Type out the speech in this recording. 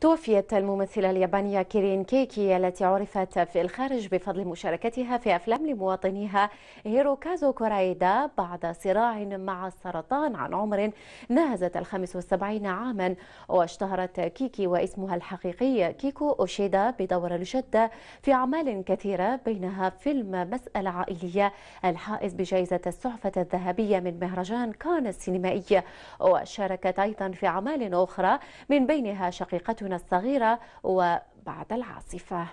توفيت الممثلة اليابانية كيرين كيكي التي عرفت في الخارج بفضل مشاركتها في أفلام لمواطنيها هيروكازو كورايدا بعد صراع مع السرطان عن عمر ناهزت ال 75 عاما واشتهرت كيكي واسمها الحقيقي كيكو أوشيدا بدور الجدة في أعمال كثيرة بينها فيلم مسألة عائلية الحائز بجائزة السعفة الذهبية من مهرجان كان السينمائي وشاركت أيضا في أعمال أخرى من بينها شقيقتنا الصغيرة وبعد العاصفة